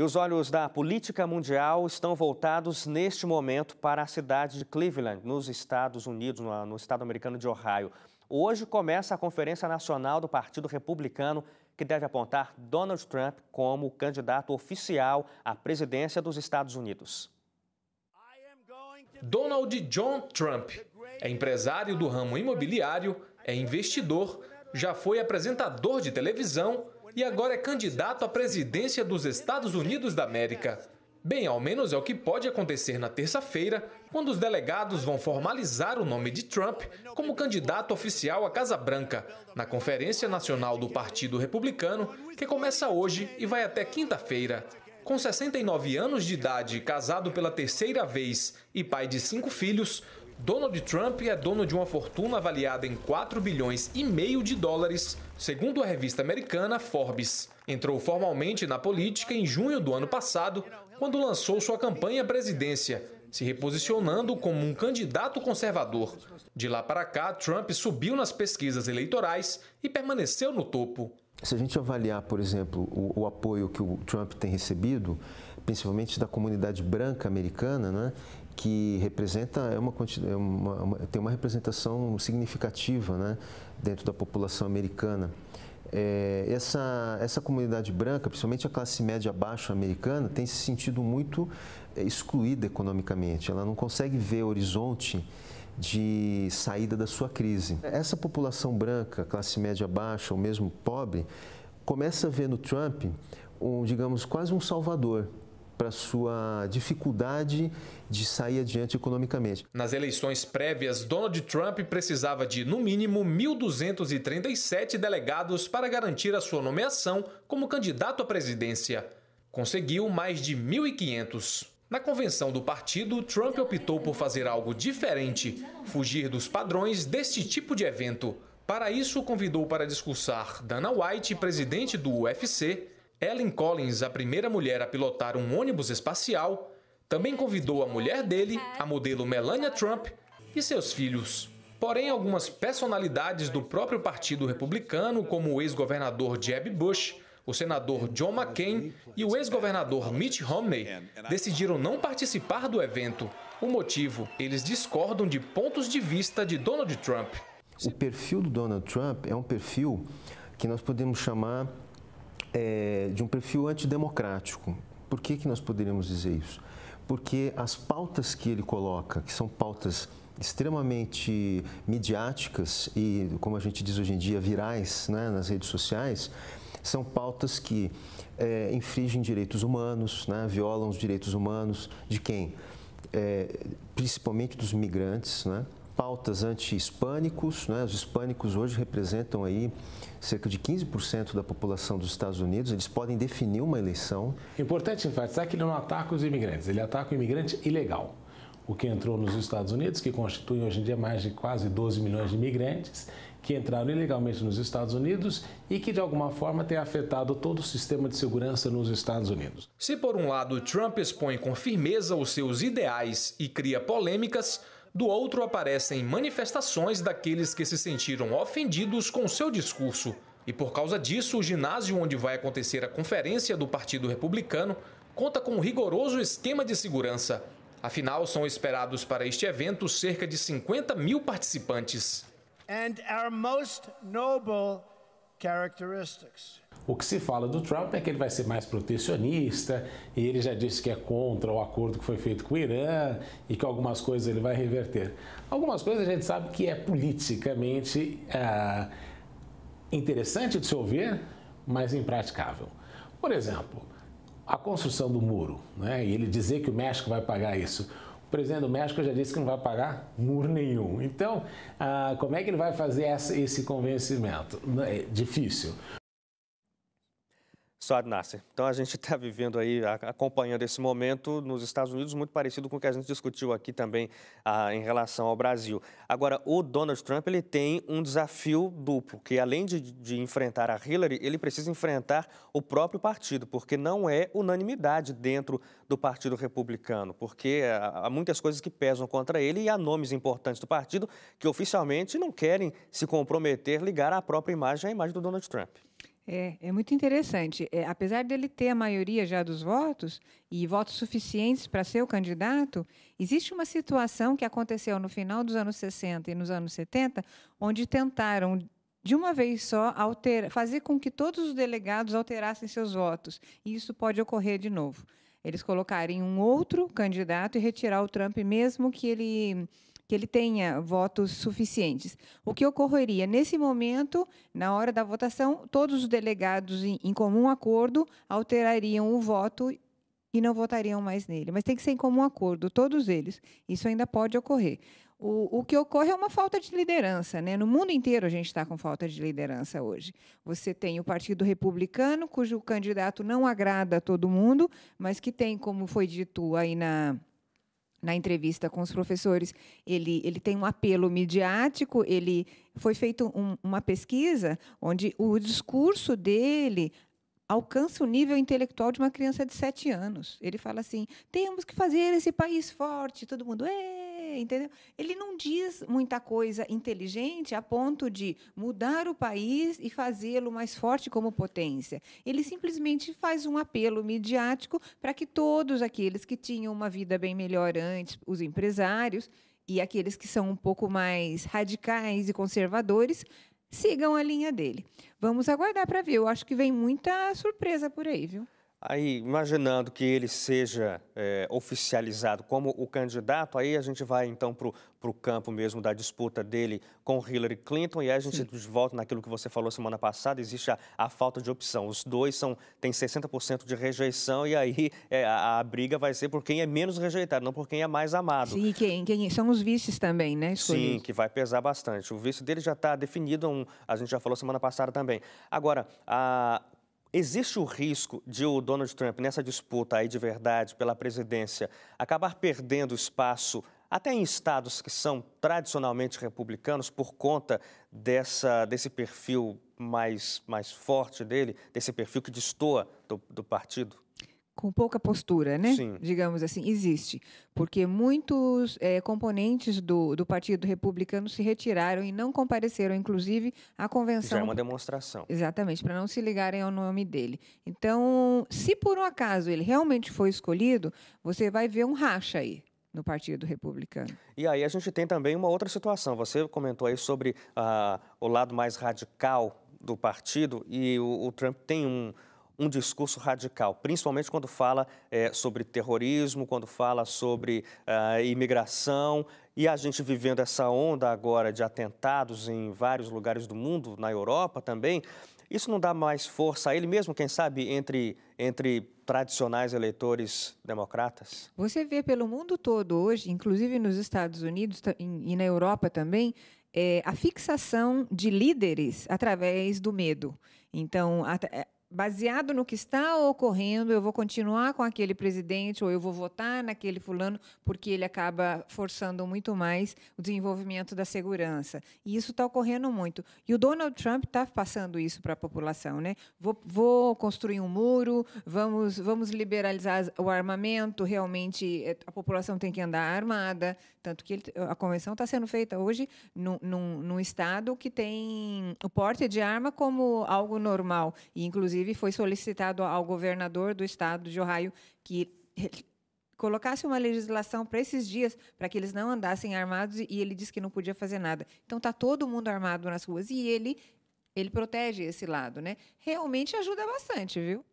E os olhos da política mundial estão voltados neste momento para a cidade de Cleveland, nos Estados Unidos, no estado americano de Ohio. Hoje começa a Conferência Nacional do Partido Republicano, que deve apontar Donald Trump como candidato oficial à presidência dos Estados Unidos. Donald John Trump é empresário do ramo imobiliário, é investidor, já foi apresentador de televisão e agora é candidato à presidência dos Estados Unidos da América. Bem, ao menos é o que pode acontecer na terça-feira, quando os delegados vão formalizar o nome de Trump como candidato oficial à Casa Branca, na Conferência Nacional do Partido Republicano, que começa hoje e vai até quinta-feira. Com 69 anos de idade, casado pela terceira vez e pai de cinco filhos, Donald Trump é dono de uma fortuna avaliada em 4 bilhões e meio de dólares, segundo a revista americana Forbes. Entrou formalmente na política em junho do ano passado, quando lançou sua campanha à presidência, se reposicionando como um candidato conservador. De lá para cá, Trump subiu nas pesquisas eleitorais e permaneceu no topo. Se a gente avaliar, por exemplo, o, o apoio que o Trump tem recebido, principalmente da comunidade branca americana, né? que representa é uma, é uma, uma, tem uma representação significativa né, dentro da população americana. É, essa, essa comunidade branca, principalmente a classe média abaixo americana, tem se sentido muito é, excluída economicamente. Ela não consegue ver horizonte de saída da sua crise. Essa população branca, classe média baixa ou mesmo pobre, começa a ver no Trump um, digamos, quase um salvador para sua dificuldade de sair adiante economicamente. Nas eleições prévias, Donald Trump precisava de, no mínimo, 1.237 delegados para garantir a sua nomeação como candidato à presidência. Conseguiu mais de 1.500. Na convenção do partido, Trump optou por fazer algo diferente, fugir dos padrões deste tipo de evento. Para isso, convidou para discursar Dana White, presidente do UFC, Ellen Collins, a primeira mulher a pilotar um ônibus espacial, também convidou a mulher dele, a modelo Melania Trump, e seus filhos. Porém, algumas personalidades do próprio Partido Republicano, como o ex-governador Jeb Bush, o senador John McCain e o ex-governador Mitch Romney decidiram não participar do evento. O motivo? Eles discordam de pontos de vista de Donald Trump. O perfil do Donald Trump é um perfil que nós podemos chamar é, de um perfil antidemocrático. Por que, que nós poderíamos dizer isso? Porque as pautas que ele coloca, que são pautas extremamente midiáticas e, como a gente diz hoje em dia, virais né, nas redes sociais, são pautas que é, infringem direitos humanos, né, violam os direitos humanos de quem? É, principalmente dos migrantes, né? pautas anti-hispânicos. Né? Os hispânicos hoje representam aí cerca de 15% da população dos Estados Unidos. Eles podem definir uma eleição. Importante enfatizar que ele não ataca os imigrantes, ele ataca o imigrante ilegal. O que entrou nos Estados Unidos, que constitui hoje em dia mais de quase 12 milhões de imigrantes, que entraram ilegalmente nos Estados Unidos e que de alguma forma tem afetado todo o sistema de segurança nos Estados Unidos. Se por um lado Trump expõe com firmeza os seus ideais e cria polêmicas, do outro aparecem manifestações daqueles que se sentiram ofendidos com seu discurso. E por causa disso, o ginásio onde vai acontecer a conferência do Partido Republicano conta com um rigoroso esquema de segurança. Afinal, são esperados para este evento cerca de 50 mil participantes. And our most noble characteristics. O que se fala do Trump é que ele vai ser mais protecionista, e ele já disse que é contra o acordo que foi feito com o Irã e que algumas coisas ele vai reverter. Algumas coisas a gente sabe que é politicamente é, interessante de se ouvir, mas impraticável. Por exemplo, a construção do muro, né? e ele dizer que o México vai pagar isso. O presidente do México já disse que não vai pagar muro nenhum. Então, ah, como é que ele vai fazer essa, esse convencimento? É difícil. Saad Nasser. Então a gente está vivendo aí, acompanhando esse momento nos Estados Unidos, muito parecido com o que a gente discutiu aqui também ah, em relação ao Brasil. Agora, o Donald Trump ele tem um desafio duplo, que além de, de enfrentar a Hillary, ele precisa enfrentar o próprio partido, porque não é unanimidade dentro do Partido Republicano, porque eh, há muitas coisas que pesam contra ele e há nomes importantes do partido que oficialmente não querem se comprometer, ligar a própria imagem à imagem do Donald Trump. É, é muito interessante. É, apesar dele ter a maioria já dos votos e votos suficientes para ser o candidato, existe uma situação que aconteceu no final dos anos 60 e nos anos 70, onde tentaram de uma vez só fazer com que todos os delegados alterassem seus votos. E isso pode ocorrer de novo. Eles colocarem um outro candidato e retirar o Trump, mesmo que ele que ele tenha votos suficientes. O que ocorreria nesse momento, na hora da votação, todos os delegados, em comum acordo, alterariam o voto e não votariam mais nele. Mas tem que ser em comum acordo, todos eles. Isso ainda pode ocorrer. O, o que ocorre é uma falta de liderança. Né? No mundo inteiro a gente está com falta de liderança hoje. Você tem o Partido Republicano, cujo candidato não agrada a todo mundo, mas que tem, como foi dito aí na, na entrevista com os professores, ele, ele tem um apelo midiático, ele foi feita um, uma pesquisa onde o discurso dele alcança o nível intelectual de uma criança de sete anos. Ele fala assim: temos que fazer esse país forte, todo mundo entendeu? Ele não diz muita coisa inteligente a ponto de mudar o país e fazê-lo mais forte como potência. Ele simplesmente faz um apelo midiático para que todos aqueles que tinham uma vida bem melhor antes, os empresários, e aqueles que são um pouco mais radicais e conservadores, sigam a linha dele. Vamos aguardar para ver. Eu acho que vem muita surpresa por aí, viu? Aí, imaginando que ele seja é, oficializado como o candidato, aí a gente vai então para o campo mesmo da disputa dele com Hillary Clinton, e aí a gente Sim. volta naquilo que você falou semana passada, existe a, a falta de opção. Os dois são, têm 60% de rejeição, e aí é, a, a, briga vai ser por quem é menos rejeitado, não por quem é mais amado. Sim, quem, quem são os vices também, né? Escolhido. Sim, que vai pesar bastante. O vice dele já está definido, um, a gente já falou semana passada também. Agora, a, Existe o risco de o Donald Trump, nessa disputa aí de verdade pela presidência, acabar perdendo espaço até em estados que são tradicionalmente republicanos por conta dessa, desse perfil mais, mais forte dele, desse perfil que destoa do, do partido? com pouca postura, né? Sim. Digamos assim, existe. Porque muitos é, componentes do, do Partido Republicano se retiraram e não compareceram, inclusive, à convenção. Já é uma demonstração. Exatamente, para não se ligarem ao nome dele. Então, se por um acaso ele realmente foi escolhido, você vai ver um racha aí no Partido Republicano. E aí a gente tem também uma outra situação. Você comentou aí sobre ah, o lado mais radical do partido e o, o Trump tem um um discurso radical, principalmente quando fala é, sobre terrorismo, quando fala sobre uh, imigração. E a gente vivendo essa onda agora de atentados em vários lugares do mundo, na Europa também, isso não dá mais força a ele mesmo, quem sabe, entre, entre tradicionais eleitores democratas? Você vê pelo mundo todo hoje, inclusive nos Estados Unidos e na Europa também, é, a fixação de líderes através do medo. Então, a, baseado no que está ocorrendo, eu vou continuar com aquele presidente ou eu vou votar naquele fulano, porque ele acaba forçando muito mais o desenvolvimento da segurança. E isso está ocorrendo muito. E o Donald Trump está passando isso para a população. Né? Vou, vou, construir um muro, vamos, vamos liberalizar o armamento, realmente eh, a população tem que andar armada. Tanto que ele, a convenção está sendo feita hoje num, num, num estado que tem o porte de arma como algo normal. E, inclusive, inclusive, foi solicitado ao governador do estado de Ohio que colocasse uma legislação para esses dias, para que eles não andassem armados, e ele disse que não podia fazer nada. Então está todo mundo armado nas ruas e ele ele protege esse lado, né? Realmente ajuda bastante, viu?